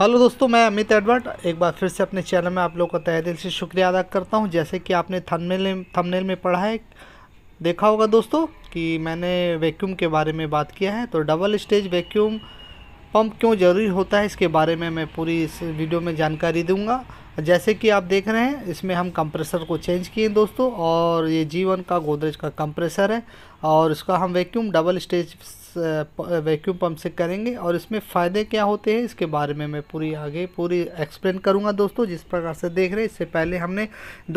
hello दोस्तों मैं Amit advert एक बार फिर से अपने चैनल में आप लोग का तहे दिल से शुक्रिया अदा करता हूं जैसे कि आपने थंबनेल थंबनेल में पढ़ा है देखा होगा दोस्तों कि मैंने वैक्यूम के बारे में बात किया है तो डबल स्टेज वैक्यूम पंप क्यों ज़रूरी होता है इसके बारे में मैं पूरी इस वीडियो में जानकारी दूँगा जैसे कि आप देख रहे हैं इसमें हम कंप्रेसर को चेंज किए दोस्तों और ये जीवन का गोदरेज का कंप्रेसर है और इसका हम vacuum double stage vacuum pump से करेंगे और इसमें फ़ायदे क्या होते हैं इसके बारे में मैं पूरी आगे पूरी एक्सप्लेन करूंगा दोस्तों जिस प्रकार से देख रहे हैं इससे पहले हमने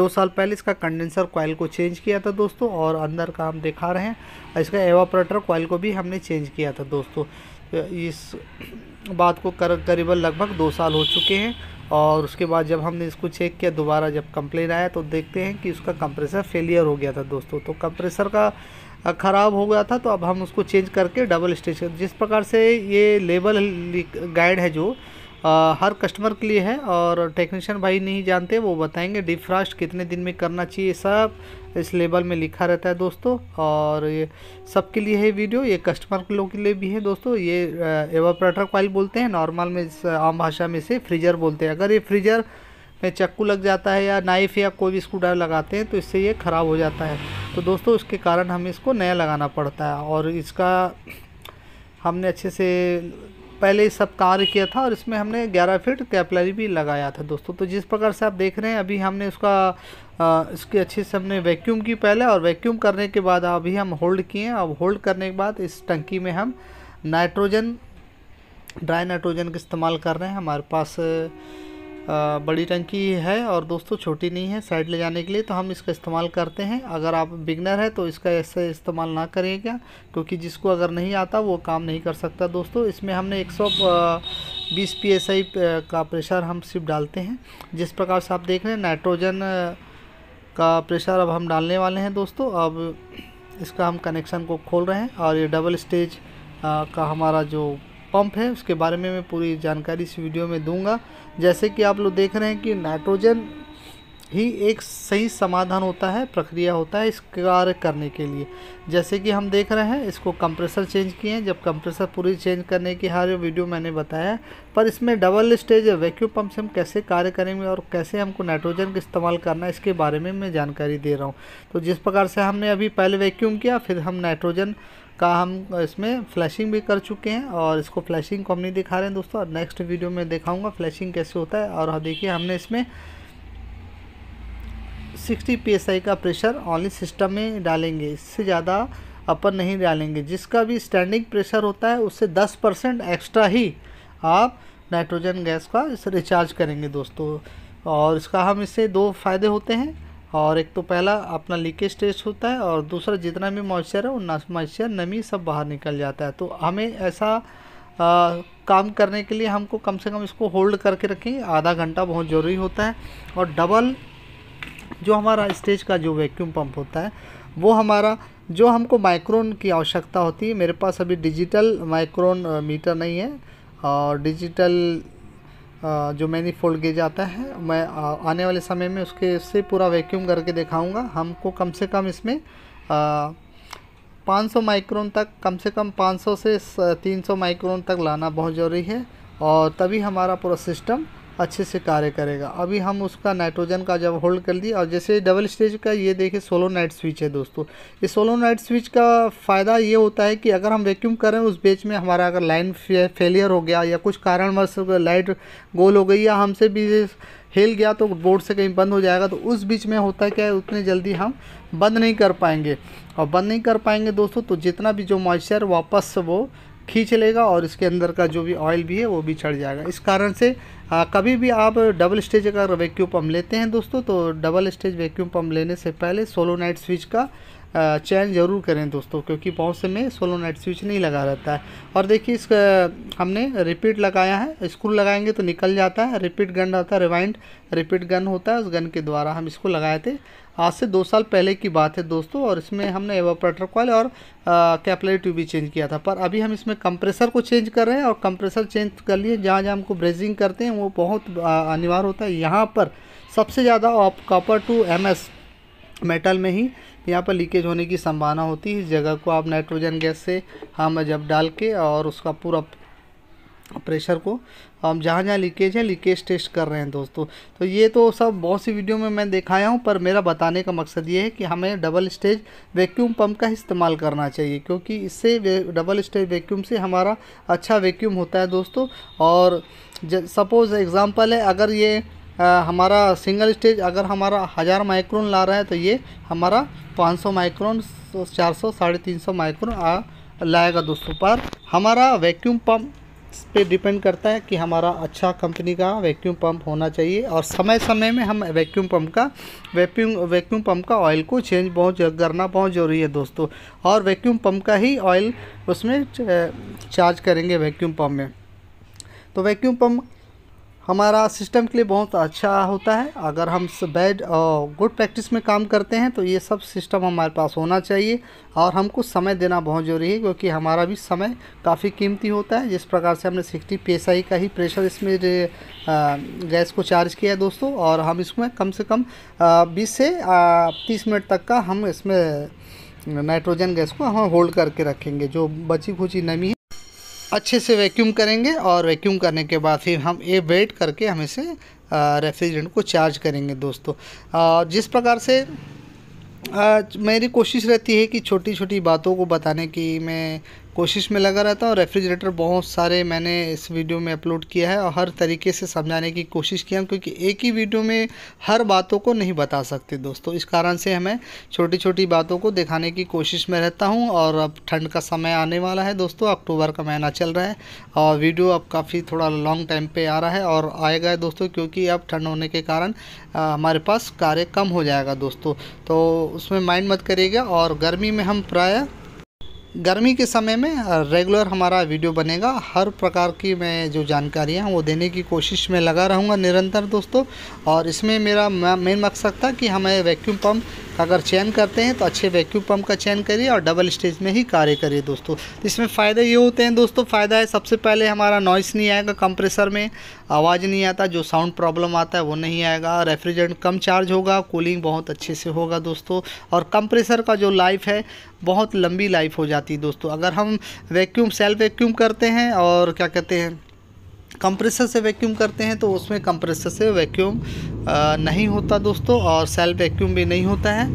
दो साल पहले इसका कंडेंसर कॉयल को चेंज किया था दोस्तों और अंदर का हम दिखा रहे हैं इसका एवापरेटर कॉयल को भी हमने चेंज किया था दोस्तों इस बात को कर करीबन लगभग दो साल हो चुके हैं और उसके बाद जब हमने इसको चेक किया दोबारा जब कंप्लेन आया तो देखते हैं कि उसका कंप्रेसर फेलियर हो गया था दोस्तों तो कंप्रेसर का ख़राब हो गया था तो अब हम उसको चेंज करके डबल स्टिच जिस प्रकार से ये लेबल गाइड है जो आ, हर कस्टमर के लिए है और टेक्नीशियन भाई नहीं जानते वो बताएंगे डिफ्रास्ट कितने दिन में करना चाहिए सब इस लेबल में लिखा रहता है दोस्तों और ये सबके लिए है वीडियो ये कस्टमर लोगों के लिए भी है दोस्तों ये एवापरेटर कॉइल बोलते हैं नॉर्मल में आम भाषा में से फ्रीजर बोलते हैं अगर ये फ्रीजर में चक्कू लग जाता है या नाइफ़ या कोई भी स्क्रू ड्राइवर लगाते हैं तो इससे ये ख़राब हो जाता है तो दोस्तों उसके कारण हमें इसको नया लगाना पड़ता है और इसका हमने अच्छे से पहले सब कार्य किया था और इसमें हमने 11 फीट कैपलरी भी लगाया था दोस्तों तो जिस प्रकार से आप देख रहे हैं अभी हमने उसका इसके अच्छे से हमने वैक्यूम की पहले और वैक्यूम करने के बाद अभी हम होल्ड किए हैं अब होल्ड करने के बाद इस टंकी में हम नाइट्रोजन ड्राई नाइट्रोजन का इस्तेमाल कर रहे हैं हमारे पास बड़ी टंकी है और दोस्तों छोटी नहीं है साइड ले जाने के लिए तो हम इसका इस्तेमाल करते हैं अगर आप बिगनर है तो इसका ऐसे इस्तेमाल ना क्या क्योंकि जिसको अगर नहीं आता वो काम नहीं कर सकता दोस्तों इसमें हमने 120 psi का प्रेशर हम सिर्फ डालते हैं जिस प्रकार से आप देख रहे हैं नाइट्रोजन का प्रेशर अब हम डालने वाले हैं दोस्तों अब इसका हम कनेक्शन को खोल रहे हैं और ये डबल स्टेज का हमारा जो पंप है उसके बारे में मैं पूरी जानकारी इस वीडियो में दूंगा जैसे कि आप लोग देख रहे हैं कि नाइट्रोजन ही एक सही समाधान होता है प्रक्रिया होता है इस कार्य करने के लिए जैसे कि हम देख रहे हैं इसको कंप्रेसर चेंज किए हैं जब कंप्रेसर पूरी चेंज करने की हर वीडियो मैंने बताया पर इसमें डबल स्टेज वैक्यूम पंप से हम कैसे कार्य करेंगे और कैसे हमको नाइट्रोजन का इस्तेमाल करना है इसके बारे में मैं जानकारी दे रहा हूँ तो जिस प्रकार से हमने अभी पहले वैक्यूम किया फिर हम नाइट्रोजन का हम इसमें फ्लैशिंग भी कर चुके हैं और इसको फ्लैशिंग को हम नहीं दिखा रहे हैं दोस्तों और नेक्स्ट वीडियो में दिखाऊंगा फ्लैशिंग कैसे होता है और हाँ, देखिए हमने इसमें 60 पी का प्रेशर ऑनली सिस्टम में डालेंगे इससे ज़्यादा अपन नहीं डालेंगे जिसका भी स्टैंडिंग प्रेशर होता है उससे दस परसेंट एक्स्ट्रा ही आप नाइट्रोजन गैस का रिचार्ज करेंगे दोस्तों और इसका हम इससे दो फायदे होते हैं और एक तो पहला अपना लीकेज टेस्ट होता है और दूसरा जितना भी मॉइस्चर है वो मॉइस्चर नमी सब बाहर निकल जाता है तो हमें ऐसा आ, काम करने के लिए हमको कम से कम इसको होल्ड करके रखें आधा घंटा बहुत ज़रूरी होता है और डबल जो हमारा स्टेज का जो वैक्यूम पंप होता है वो हमारा जो हमको माइक्रोन की आवश्यकता होती है मेरे पास अभी डिजिटल माइक्रोन मीटर नहीं है और डिजिटल जो मैनी फोल्ड गेज आता है मैं आने वाले समय में उसके से पूरा वैक्यूम करके दिखाऊंगा हमको कम से कम इसमें 500 माइक्रोन तक कम से कम 500 से 300 माइक्रोन तक लाना बहुत ज़रूरी है और तभी हमारा पूरा सिस्टम अच्छे से कार्य करेगा अभी हम उसका नाइट्रोजन का जब होल्ड कर दिया और जैसे डबल स्टेज का ये देखिए सोलो नाइट स्विच है दोस्तों ये सोलो नाइट स्विच का फ़ायदा ये होता है कि अगर हम वैक्यूम करें उस बेच में हमारा अगर लाइन फेलियर हो गया या कुछ कारणवश लाइट गोल हो गई या हमसे भी हिल गया तो बोर्ड से कहीं बंद हो जाएगा तो उस बीच में होता है क्या है उतनी जल्दी हम बंद नहीं कर पाएंगे और बंद नहीं कर पाएंगे दोस्तों तो जितना भी जो मॉइस्चर वापस वो खींच लेगा और इसके अंदर का जो भी ऑयल भी है वो भी चढ़ जाएगा इस कारण से आ, कभी भी आप डबल स्टेज अगर वैक्यूम पम्प लेते हैं दोस्तों तो डबल स्टेज वैक्यूम पम्प लेने से पहले सोलोनाइट स्विच का चैन ज़रूर करें दोस्तों क्योंकि बहुत से में सोलो नाइट स्विच नहीं लगा रहता है और देखिए इसका हमने रिपीट लगाया है स्क्रू लगाएंगे तो निकल जाता है रिपीट गन रहता है रिवाइंड रिपीट गन होता है उस गन के द्वारा हम इसको लगाए थे आज से दो साल पहले की बात है दोस्तों और इसमें हमने एवोपरेटर कॉल और कैपलरी ट्यूब भी चेंज किया था पर अभी हम इसमें कंप्रेसर को चेंज कर रहे हैं और कंप्रेसर चेंज कर लिए जहाँ जहाँ हमको ब्रेजिंग करते हैं वो बहुत अनिवार्य होता है यहाँ पर सबसे ज़्यादा कॉपर टू एम मेटल में ही यहाँ पर लीकेज होने की संभावना होती है इस जगह को आप नाइट्रोजन गैस से हम जब डाल के और उसका पूरा प्रेशर को हम जहाँ जहाँ लीकेज है लीकेज टेस्ट कर रहे हैं दोस्तों तो ये तो सब बहुत सी वीडियो में मैं दिखाया हूँ पर मेरा बताने का मकसद ये है कि हमें डबल स्टेज वैक्यूम पंप का इस्तेमाल करना चाहिए क्योंकि इससे डबल स्टेज वैक्यूम से हमारा अच्छा वैक्यूम होता है दोस्तों और सपोज़ एग्ज़ाम्पल है अगर ये आ, हमारा सिंगल स्टेज अगर हमारा हज़ार माइक्रोन ला रहा है तो ये हमारा पाँच माइक्रोन चार साढ़े तीन सौ माइक्रोन आ लाएगा दोस्तों पर हमारा वैक्यूम पंप इस पर डिपेंड करता है कि हमारा अच्छा कंपनी का वैक्यूम पंप होना चाहिए और समय समय में हम वैक्यूम पंप का वैक्यूम वैक्यूम पंप का ऑयल को चेंज बहुत करना बहुत ज़रूरी है दोस्तों और वैक्यूम पंप का ही ऑयल उसमें चार्ज करेंगे वैक्यूम पंप में तो वैक्यूम पंप हमारा सिस्टम के लिए बहुत अच्छा होता है अगर हम बैड और गुड प्रैक्टिस में काम करते हैं तो ये सब सिस्टम हमारे पास होना चाहिए और हमको समय देना बहुत ज़रूरी है क्योंकि हमारा भी समय काफ़ी कीमती होता है जिस प्रकार से हमने सिक्सटी पी का ही प्रेशर इसमें गैस को चार्ज किया है दोस्तों और हम इसमें कम से कम बीस से तीस मिनट तक का हम इसमें नाइट्रोजन गैस को हम होल्ड करके रखेंगे जो बची खुची नमी है अच्छे से वैक्यूम करेंगे और वैक्यूम करने के बाद फिर हम ये वेट करके हम इसे रेफ्रिजरेंट को चार्ज करेंगे दोस्तों जिस प्रकार से आ, मेरी कोशिश रहती है कि छोटी छोटी बातों को बताने की मैं कोशिश में लगा रहता हूँ रेफ्रिजरेटर बहुत सारे मैंने इस वीडियो में अपलोड किया है और हर तरीके से समझाने की कोशिश किया क्योंकि एक ही वीडियो में हर बातों को नहीं बता सकते दोस्तों इस कारण से हमें छोटी छोटी बातों को दिखाने की कोशिश में रहता हूँ और अब ठंड का समय आने वाला है दोस्तों अक्टूबर का महीना चल रहा है और वीडियो अब काफ़ी थोड़ा लॉन्ग टाइम पर आ रहा है और आएगा दोस्तों क्योंकि अब ठंड होने के कारण हमारे पास कार्य कम हो जाएगा दोस्तों तो उसमें माइंड मत करिएगा और गर्मी में हम प्रायः गर्मी के समय में रेगुलर हमारा वीडियो बनेगा हर प्रकार की मैं जो जानकारियाँ वो देने की कोशिश में लगा रहूँगा निरंतर दोस्तों और इसमें मेरा मेन मकसद था कि हमें वैक्यूम पम्प अगर चयन करते हैं तो अच्छे वैक्यूम पम्प का चयन करिए और डबल स्टेज में ही कार्य करिए दोस्तों इसमें फ़ायदे ये होते हैं दोस्तों फ़ायदा है सबसे पहले हमारा नॉइस नहीं आएगा कंप्रेसर में आवाज़ नहीं आता जो साउंड प्रॉब्लम आता है वो नहीं आएगा रेफ्रिजरेंट कम चार्ज होगा कूलिंग बहुत अच्छे से होगा दोस्तों और कंप्रेसर का जो लाइफ है बहुत लंबी लाइफ हो जाती है दोस्तों अगर हम वैक्यूम सेल्फ वैक्यूम करते हैं और क्या कहते हैं कंप्रेसर से वैक्यूम करते हैं तो उसमें कंप्रेसर से वैक्यूम नहीं होता दोस्तों और सेल्फ वैक्यूम भी नहीं होता है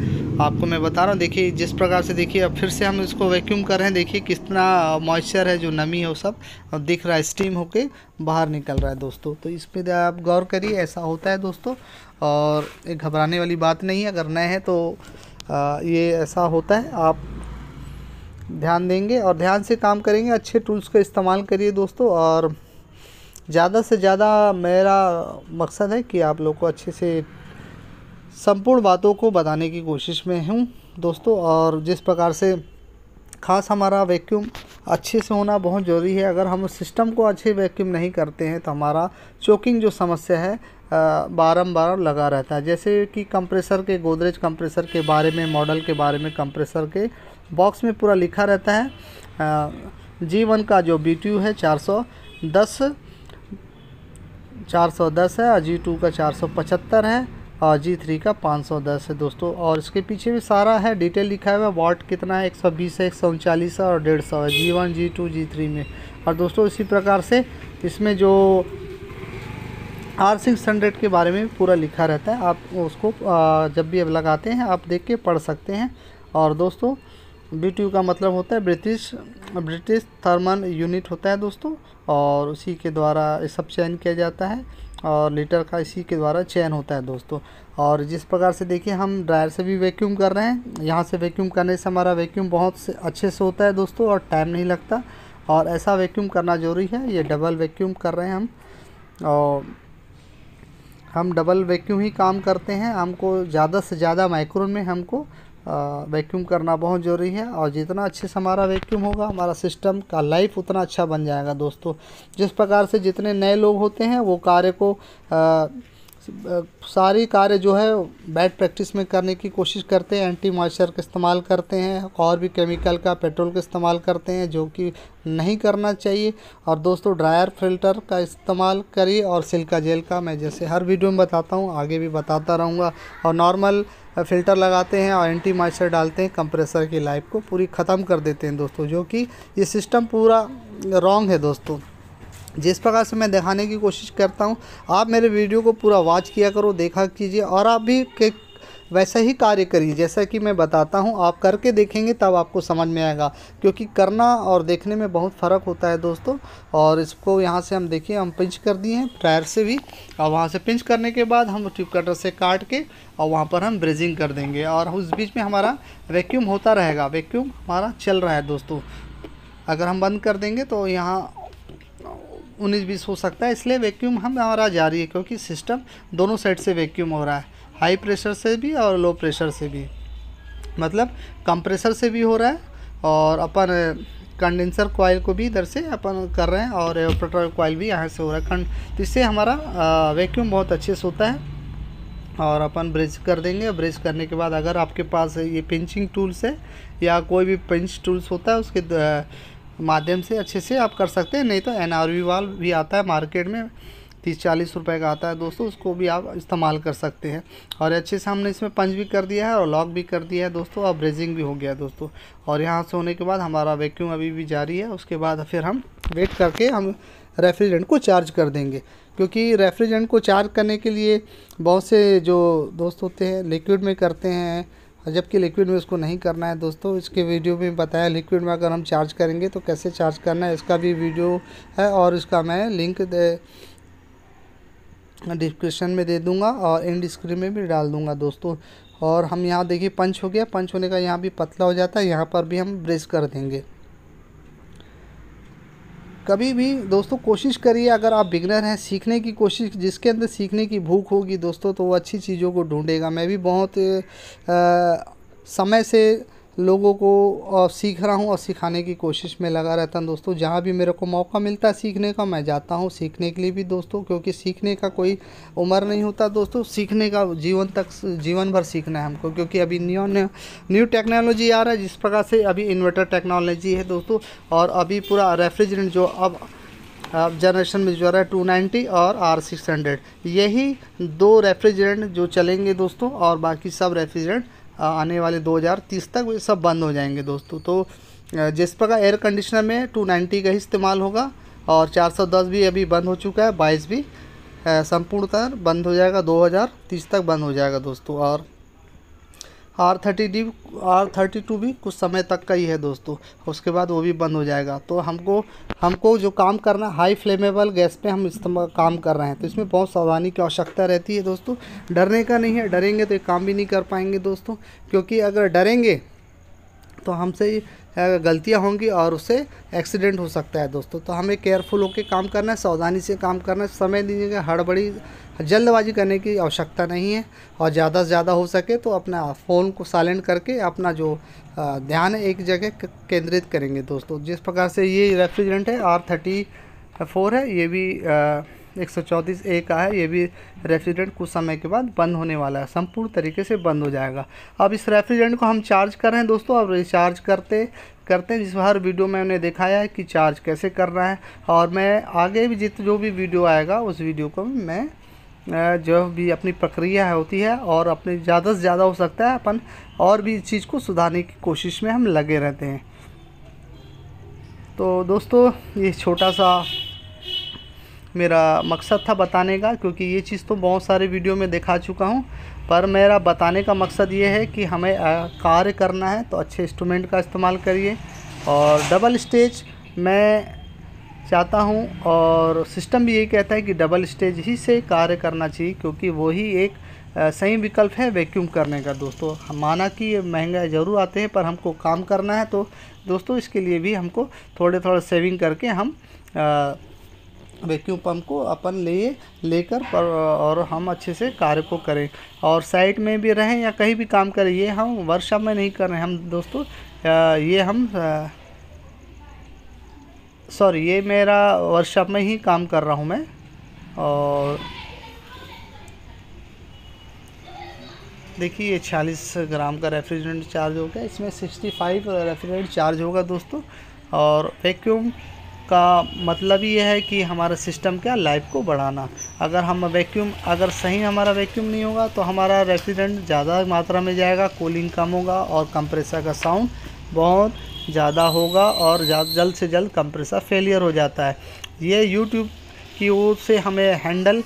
आपको मैं बता रहा हूँ देखिए जिस प्रकार से देखिए अब फिर से हम इसको वैक्यूम कर रहे हैं देखिए कितना मॉइस्चर है जो नमी है वो सब और दिख रहा है स्टीम होके बाहर निकल रहा है दोस्तों तो इस पर आप गौर करिए ऐसा होता है दोस्तों और एक घबराने वाली बात नहीं है अगर नए हैं तो ये ऐसा होता है आप ध्यान देंगे और ध्यान से काम करेंगे अच्छे टूल्स का इस्तेमाल करिए दोस्तों और ज़्यादा से ज़्यादा मेरा मकसद है कि आप लोग को अच्छे से संपूर्ण बातों को बताने की कोशिश में हूँ दोस्तों और जिस प्रकार से खास हमारा वैक्यूम अच्छे से होना बहुत ज़रूरी है अगर हम सिस्टम को अच्छे वैक्यूम नहीं करते हैं तो हमारा चोकिंग जो समस्या है बारम्बार लगा रहता है जैसे कि कंप्रेसर के गोदरेज कंप्रेसर के बारे में मॉडल के बारे में कंप्रेसर के बॉक्स में पूरा लिखा रहता है जी वन का जो बी है चार सौ दस 410 है और जी टू का पचहत्तर है और जी थ्री का 510 है दोस्तों और इसके पीछे भी सारा है डिटेल लिखा हुआ है वाट कितना है 120 है एक है और डेढ़ सौ है G one G two G three में और दोस्तों इसी प्रकार से इसमें जो आर सिक्स हंड्रेड के बारे में पूरा लिखा रहता है आप उसको जब भी अब लगाते हैं आप देख के पढ़ सकते हैं और दोस्तों बी का मतलब होता है ब्रिटिश ब्रिटिश थर्मल यूनिट होता है दोस्तों और उसी के द्वारा सब चयन किया जाता है और लीटर का इसी के द्वारा चयन होता है दोस्तों और जिस प्रकार से देखिए हम ड्रायर से भी वैक्यूम कर रहे हैं यहाँ से वैक्यूम करने से हमारा वैक्यूम बहुत से अच्छे से होता है दोस्तों और टाइम नहीं लगता और ऐसा वैक्यूम करना ज़रूरी है ये डबल वैक्यूम कर रहे हैं हम और हम डबल वैक्यूम ही काम करते हैं हमको ज़्यादा से ज़्यादा माइक्रोन में हमको वैक्यूम करना बहुत ज़रूरी है और जितना अच्छे से हमारा वैक्यूम होगा हमारा सिस्टम का लाइफ उतना अच्छा बन जाएगा दोस्तों जिस प्रकार से जितने नए लोग होते हैं वो कार्य को आ, सारी कार्य जो है बैड प्रैक्टिस में करने की कोशिश करते हैं एंटी मॉइस्चर का इस्तेमाल करते हैं और भी केमिकल का पेट्रोल का इस्तेमाल करते हैं जो कि नहीं करना चाहिए और दोस्तों ड्रायर फिल्टर का इस्तेमाल करिए और सिल्का जेल का मैं जैसे हर वीडियो में बताता हूँ आगे भी बताता रहूँगा और नॉर्मल फ़िल्टर लगाते हैं और एंटी मॉइस्चर डालते हैं कंप्रेसर की लाइफ को पूरी ख़त्म कर देते हैं दोस्तों जो कि ये सिस्टम पूरा रॉन्ग है दोस्तों जिस प्रकार से मैं दिखाने की कोशिश करता हूँ आप मेरे वीडियो को पूरा वॉच किया करो देखा कीजिए और आप भी के वैसा ही कार्य करिए जैसा कि मैं बताता हूँ आप करके देखेंगे तब आपको समझ में आएगा क्योंकि करना और देखने में बहुत फ़र्क होता है दोस्तों और इसको यहाँ से हम देखिए हम पिंच कर दिए हैं टायर से भी और वहाँ से पिंच करने के बाद हम ट्यूब कटर से काट के और वहाँ पर हम ब्रेजिंग कर देंगे और उस बीच में हमारा वैक्यूम होता रहेगा वैक्यूम हमारा चल रहा है दोस्तों अगर हम बंद कर देंगे तो यहाँ उन्नीस बीस हो सकता है इसलिए वैक्यूम हम हमारा जारी है क्योंकि सिस्टम दोनों साइड से वैक्यूम हो रहा है हाई प्रेशर से भी और लो प्रेशर से भी मतलब कम प्रेशर से भी हो रहा है और अपन कंडेंसर कॉयल को भी इधर से अपन कर रहे हैं और एवोपरेटर कोयल भी यहाँ से हो रहा है तो इससे हमारा वैक्यूम बहुत अच्छे से होता है और अपन ब्रिज कर देंगे ब्रिज करने के बाद अगर आपके पास ये पिंचिंग टूल्स है या कोई भी पिंच टूल्स होता है उसके माध्यम से अच्छे से आप कर सकते हैं नहीं तो एन आर वी वाल भी आता है मार्केट में तीस चालीस रुपए का आता है दोस्तों उसको भी आप इस्तेमाल कर सकते हैं और अच्छे से हमने इसमें पंच भी कर दिया है और लॉक भी कर दिया है दोस्तों और ब्रेजिंग भी हो गया है दोस्तों और यहाँ से होने के बाद हमारा वैक्यूम अभी भी जारी है उसके बाद फिर हम वेट करके हम रेफ्रिजरेंट को चार्ज कर देंगे क्योंकि रेफ्रिजरेंट को चार्ज करने के लिए बहुत से जो दोस्त होते हैं लिक्विड में करते हैं और जबकि लिक्विड में उसको नहीं करना है दोस्तों इसके वीडियो में बताया लिक्विड में अगर हम चार्ज करेंगे तो कैसे चार्ज करना है इसका भी वीडियो है और इसका मैं लिंक डिस्क्रिप्शन में दे दूंगा और इन डिस्क्रिप्शन में भी डाल दूंगा दोस्तों और हम यहाँ देखिए पंच हो गया पंच होने का यहाँ भी पतला हो जाता है यहाँ पर भी हम ब्रेस कर देंगे कभी भी दोस्तों कोशिश करिए अगर आप बिगनर हैं सीखने की कोशिश जिसके अंदर सीखने की भूख होगी दोस्तों तो वो अच्छी चीज़ों को ढूंढेगा मैं भी बहुत आ, समय से लोगों को सीख रहा हूँ और सिखाने की कोशिश में लगा रहता हूँ दोस्तों जहाँ भी मेरे को मौका मिलता है सीखने का मैं जाता हूँ सीखने के लिए भी दोस्तों क्योंकि सीखने का कोई उम्र नहीं होता दोस्तों सीखने का जीवन तक जीवन भर सीखना है हमको क्योंकि अभी न्यू न्यू टेक्नोलॉजी आ रहा है जिस प्रकार से अभी इन्वर्टर टेक्नोलॉजी है दोस्तों और अभी पूरा रेफ्रिजरेंट जो अब अब जनरेशन में जो रहा है टू नाइन्टी और आर सिक्स हंड्रेड यही दो रेफ्रिजरेंट जो चलेंगे दोस्तों और बाकी सब रेफ्रिजरेंट आने वाले 2030 तक सब बंद हो जाएंगे दोस्तों तो जिस प्रकार एयर कंडीशनर में 290 का ही इस्तेमाल होगा और 410 भी अभी बंद हो चुका है बाईस भी संपूर्णतः बंद हो जाएगा 2030 तक बंद हो जाएगा दोस्तों और R thirty D R thirty two भी कुछ समय तक का ही है दोस्तों उसके बाद वो भी बंद हो जाएगा तो हमको हमको जो काम करना हाई फ्लेमेबल गैस पे हम इस्तेमाल काम कर रहे हैं तो इसमें बहुत सावधानी की आवश्यकता रहती है दोस्तों डरने का नहीं है डरेंगे तो ये काम भी नहीं कर पाएंगे दोस्तों क्योंकि अगर डरेंगे तो हमसे गलतियाँ होंगी और उससे एक्सीडेंट हो सकता है दोस्तों तो हमें केयरफुल होकर काम करना है सावधानी से काम करना है समय दीजिएगा हड़बड़ी जल्दबाजी करने की आवश्यकता नहीं है और ज़्यादा से ज़्यादा हो सके तो अपना फ़ोन को साइलेंट करके अपना जो ध्यान एक जगह केंद्रित करेंगे दोस्तों जिस प्रकार से ये रेफ्रिजरेंट है आर थर्टी फोर है ये भी आ, एक सौ चौंतीस ए का है ये भी रेफ्रिजरेंट कुछ समय के बाद बंद होने वाला है संपूर्ण तरीके से बंद हो जाएगा अब इस रेफ्रिजरेंट को हम चार्ज कर रहे हैं दोस्तों अब रिचार्ज करते करते हैं जिस हर वीडियो में हमने दिखाया है कि चार्ज कैसे करना है और मैं आगे भी जित जो भी वीडियो आएगा उस वीडियो को मैं जो भी अपनी प्रक्रिया होती है और अपने ज़्यादा से ज़्यादा हो सकता है अपन और भी चीज़ को सुधारने की कोशिश में हम लगे रहते हैं तो दोस्तों ये छोटा सा मेरा मकसद था बताने का क्योंकि ये चीज़ तो बहुत सारे वीडियो में दिखा चुका हूँ पर मेरा बताने का मकसद ये है कि हमें कार्य करना है तो अच्छे इंस्ट्रूमेंट का इस्तेमाल करिए और डबल स्टेज मैं चाहता हूँ और सिस्टम भी यही कहता है कि डबल स्टेज ही से कार्य करना चाहिए क्योंकि वही एक सही विकल्प है वैक्यूम करने का दोस्तों माना कि ये महंगा ज़रूर आते हैं पर हमको काम करना है तो दोस्तों इसके लिए भी हमको थोड़े थोड़े सेविंग करके हम आ, वैक्यूम पंप को अपन ले लेकर और हम अच्छे से कार्य को करें और साइट में भी रहें या कहीं भी काम करें ये हम वर्कशॉप में नहीं कर रहे हम दोस्तों ये हम सॉरी ये मेरा वर्कशॉप में ही काम कर रहा हूँ मैं और देखिए ये 40 ग्राम का रेफ्रिजरेंट चार्ज होगा इसमें सिक्सटी फाइव रेफ्रिजरेंट चार्ज होगा दोस्तों और वैक्यूम का मतलब ये है कि हमारा सिस्टम क्या लाइफ को बढ़ाना अगर हम वैक्यूम अगर सही हमारा वैक्यूम नहीं होगा तो हमारा रेफ्रिजरेंट ज़्यादा मात्रा में जाएगा कूलिंग कम होगा और कंप्रेसर का साउंड बहुत ज़्यादा होगा और जल्द से जल्द कंप्रेसर फेलियर हो जाता है ये यूट्यूब की ओर से हमें हैंडल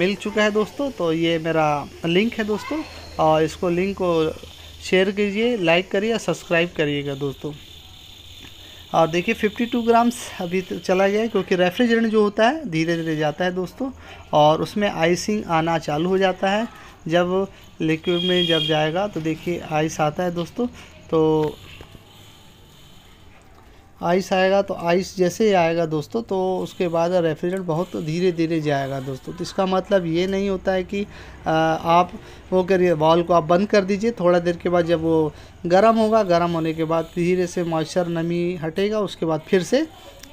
मिल चुका है दोस्तों तो ये मेरा लिंक है दोस्तों और इसको लिंक को शेयर कीजिए लाइक करिए सब्सक्राइब करिएगा दोस्तों और देखिए 52 ग्राम्स अभी तो चला गया क्योंकि रेफ्रिजरेंट जो होता है धीरे धीरे जाता है दोस्तों और उसमें आइसिंग आना चालू हो जाता है जब लिक्विड में जब जाएगा तो देखिए आइस आता है दोस्तों तो आइस आएगा तो आइस जैसे ही आएगा दोस्तों तो उसके बाद रेफ्रिजरेंट बहुत धीरे धीरे जाएगा दोस्तों तो इसका मतलब ये नहीं होता है कि आप वो करिए वॉल को आप बंद कर दीजिए थोड़ा देर के बाद जब वो गर्म होगा गर्म होने के बाद धीरे से मॉइस्चर नमी हटेगा उसके बाद फिर से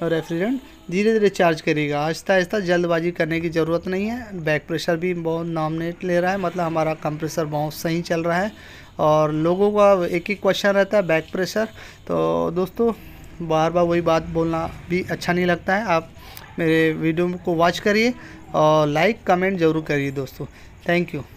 रेफ्रिजरेंट धीरे धीरे चार्ज करेगा आहिस्ता आहिस्ता जल्दबाजी करने की ज़रूरत नहीं है बैक प्रेशर भी बहुत नॉमिनेट ले रहा है मतलब हमारा कंप्रेसर बहुत सही चल रहा है और लोगों का एक ही क्वेश्चन रहता है बैक प्रेशर तो दोस्तों बार बार वही बात बोलना भी अच्छा नहीं लगता है आप मेरे वीडियो को वॉच करिए और लाइक कमेंट ज़रूर करिए दोस्तों थैंक यू